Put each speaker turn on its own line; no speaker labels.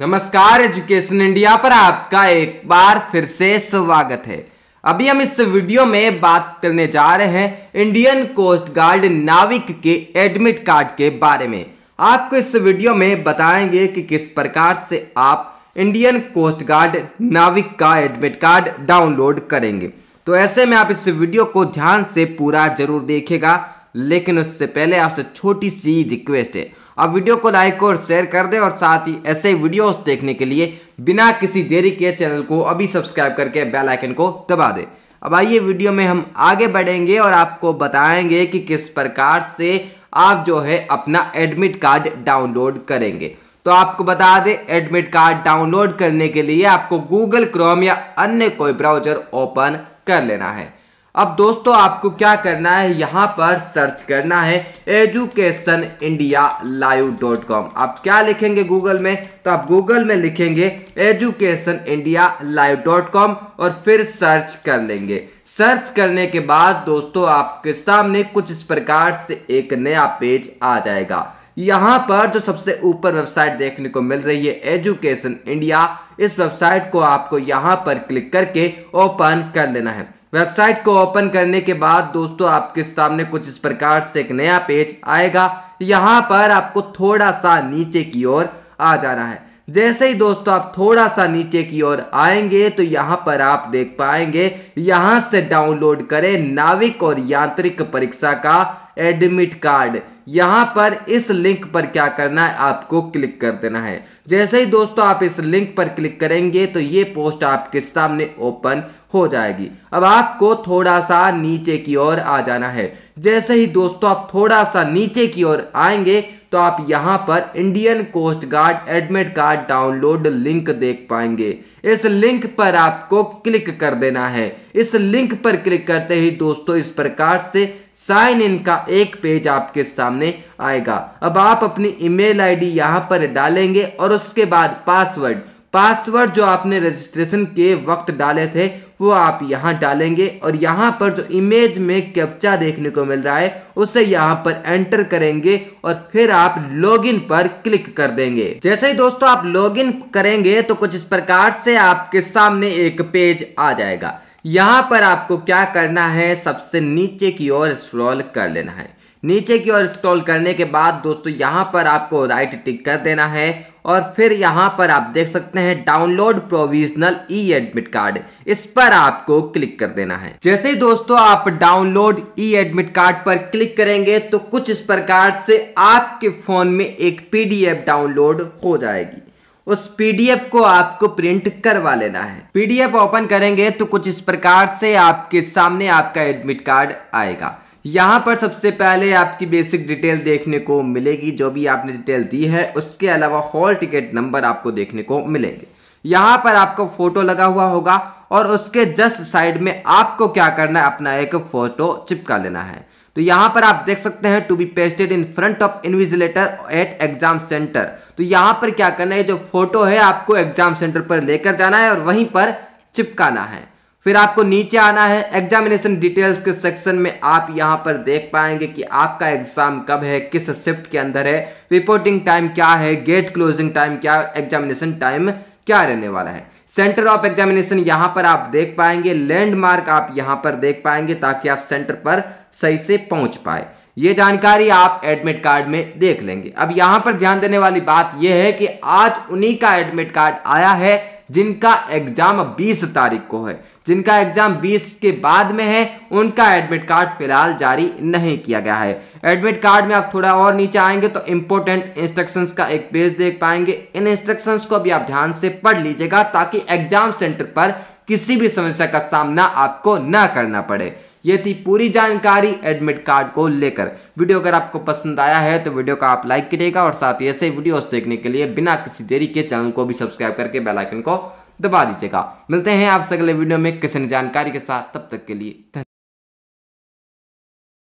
नमस्कार education India पर आपका एक बार फिर से स्वागत है अभी हम इस वीडियो में बात करने जा रहे हैं इंडियन कोस्ट गार्ड नाविक के एडमिट कार्ड के बारे में आपको इस वीडियो में बताएंगे कि किस प्रकार से आप इंडियन कोस्ट गार्ड नाविक का एडमिट कार्ड डाउनलोड करेंगे तो ऐसे में आप इस वीडियो को ध्यान से पूरा जरूर देखेगा लेकिन उससे पहले आपसे छोटी सी रिक्वेस्ट है अब वीडियो को लाइक और शेयर कर दें और साथ ही ऐसे वीडियोस देखने के लिए बिना किसी देरी के चैनल को अभी सब्सक्राइब करके बेल आइकन को दबा दें अब आइए वीडियो में हम आगे बढ़ेंगे और आपको बताएंगे कि किस प्रकार से आप जो है अपना एडमिट कार्ड डाउनलोड करेंगे तो आपको बता दें एडमिट कार्ड डाउनलोड करने के लिए आपको गूगल क्रोम या अन्य कोई ब्राउजर ओपन कर लेना है अब दोस्तों आपको क्या करना है यहाँ पर सर्च करना है education India live dot com आप क्या लिखेंगे गूगल में तो आप गूगल में लिखेंगे education India live dot com और फिर सर्च कर लेंगे सर्च करने के बाद दोस्तों आपके सामने कुछ इस प्रकार से एक नया पेज आ जाएगा यहाँ पर जो सबसे ऊपर वेबसाइट देखने को मिल रही है एजुकेशन इंडिया इस वेबसाइट को आपको यहाँ पर क्लिक करके ओपन कर लेना है वेबसाइट को ओपन करने के बाद दोस्तों आपके सामने कुछ इस प्रकार से एक नया पेज आएगा यहाँ पर आपको थोड़ा सा नीचे की ओर आ जाना है जैसे ही दोस्तों आप थोड़ा सा नीचे की ओर आएंगे तो यहाँ पर आप देख पाएंगे यहां से डाउनलोड करें नाविक और यांत्रिक परीक्षा का एडमिट कार्ड यहाँ पर इस लिंक पर क्या करना है आपको क्लिक कर देना है जैसे ही दोस्तों आप इस लिंक पर क्लिक करेंगे तो ये पोस्ट आपके सामने ओपन हो जाएगी अब आपको थोड़ा सा नीचे की ओर आ जाना है जैसे ही दोस्तों आप थोड़ा सा नीचे की ओर आएंगे तो आप यहां पर Indian coast guard admit card download link देख पाएंगे इस लिंक पर आपको क्लिक कर देना है इस लिंक पर क्लिक करते ही दोस्तों इस प्रकार से साइन इन का एक पेज आपके सामने आएगा अब आप अपनी ईमेल आईडी यहां पर डालेंगे और उसके बाद पासवर्ड पासवर्ड जो आपने रजिस्ट्रेशन के वक्त डाले थे वो आप यहाँ डालेंगे और यहाँ पर जो इमेज में कैप्चा देखने को मिल रहा है उसे यहाँ पर एंटर करेंगे और फिर आप लॉगिन पर क्लिक कर देंगे जैसे ही दोस्तों आप लॉगिन करेंगे तो कुछ इस प्रकार से आपके सामने एक पेज आ जाएगा यहाँ पर आपको क्या करना है सबसे नीचे की ओर स्क्रॉल कर लेना है नीचे की ओर स्क्रॉल करने के बाद दोस्तों यहाँ पर आपको राइट टिक कर देना है और फिर यहाँ पर आप देख सकते हैं download provisional e admit card इस पर आपको क्लिक कर देना है जैसे ही दोस्तों आप डाउनलोड ई एडमिट कार्ड पर क्लिक करेंगे तो कुछ इस प्रकार से आपके फोन में एक पीडीएफ डाउनलोड हो जाएगी उस पीडीएफ को आपको प्रिंट करवा लेना है पीडीएफ ओपन करेंगे तो कुछ इस प्रकार से आपके सामने आपका एडमिट कार्ड आएगा यहाँ पर सबसे पहले आपकी बेसिक डिटेल देखने को मिलेगी जो भी आपने डिटेल दी है उसके अलावा हॉल टिकट नंबर आपको देखने को मिलेंगे यहाँ पर आपको फोटो लगा हुआ होगा और उसके जस्ट साइड में आपको क्या करना है अपना एक फोटो चिपका लेना है तो यहाँ पर आप देख सकते हैं to be pasted in front of invigilator at exam centre तो यहाँ पर क्या करना है जो फोटो है आपको एग्जाम सेंटर पर लेकर जाना है और वहीं पर चिपकाना है फिर आपको नीचे आना है एग्जामिनेशन डिटेल्स के सेक्शन में आप यहां पर देख पाएंगे कि आपका एग्जाम कब है किस शिफ्ट के अंदर है रिपोर्टिंग टाइम क्या है गेट क्लोजिंग टाइम क्या एग्जामिनेशन टाइम क्या रहने वाला है सेंटर ऑफ एग्जामिनेशन यहां पर आप देख पाएंगे लैंडमार्क आप यहां पर देख पाएंगे ताकि आप सेंटर पर सही से पहुंच पाए ये जानकारी आप एडमिट कार्ड में देख लेंगे अब यहां पर ध्यान देने वाली बात यह है कि आज उन्हीं का एडमिट कार्ड आया है जिनका एग्जाम 20 तारीख को है जिनका एग्जाम 20 के बाद में है उनका एडमिट कार्ड फिलहाल जारी नहीं किया गया है एडमिट कार्ड में आप थोड़ा और नीचे आएंगे तो इंपॉर्टेंट इंस्ट्रक्शंस का एक पेज देख पाएंगे इन इंस्ट्रक्शंस को भी आप ध्यान से पढ़ लीजिएगा ताकि एग्जाम सेंटर पर किसी भी समस्या का सामना आपको ना करना पड़े ये थी पूरी जानकारी एडमिट कार्ड को लेकर वीडियो अगर आपको पसंद आया है तो वीडियो का आप लाइक करिएगा और साथ ही ऐसे वीडियोस देखने के लिए बिना किसी देरी के चैनल को भी सब्सक्राइब करके बेलाइकन को दबा दीजिएगा मिलते हैं आपसे अगले वीडियो में किसी जानकारी के साथ तब तक के लिए